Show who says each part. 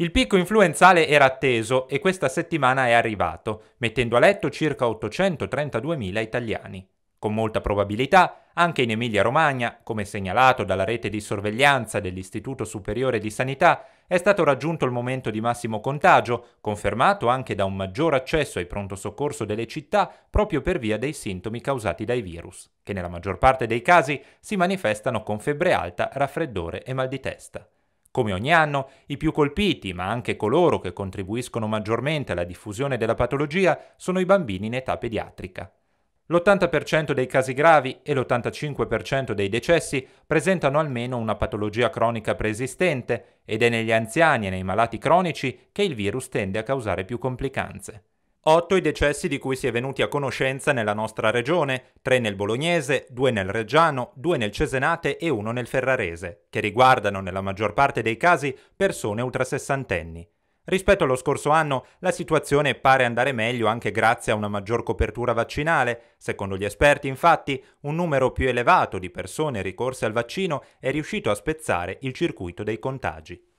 Speaker 1: Il picco influenzale era atteso e questa settimana è arrivato, mettendo a letto circa 832.000 italiani. Con molta probabilità anche in Emilia-Romagna, come segnalato dalla rete di sorveglianza dell'Istituto Superiore di Sanità, è stato raggiunto il momento di massimo contagio, confermato anche da un maggior accesso ai pronto soccorso delle città proprio per via dei sintomi causati dai virus, che nella maggior parte dei casi si manifestano con febbre alta, raffreddore e mal di testa. Come ogni anno, i più colpiti, ma anche coloro che contribuiscono maggiormente alla diffusione della patologia, sono i bambini in età pediatrica. L'80% dei casi gravi e l'85% dei decessi presentano almeno una patologia cronica preesistente ed è negli anziani e nei malati cronici che il virus tende a causare più complicanze. 8 i decessi di cui si è venuti a conoscenza nella nostra regione, 3 nel bolognese, 2 nel reggiano, 2 nel cesenate e 1 nel ferrarese, che riguardano nella maggior parte dei casi persone ultrasessantenni. Rispetto allo scorso anno, la situazione pare andare meglio anche grazie a una maggior copertura vaccinale. Secondo gli esperti, infatti, un numero più elevato di persone ricorse al vaccino è riuscito a spezzare il circuito dei contagi.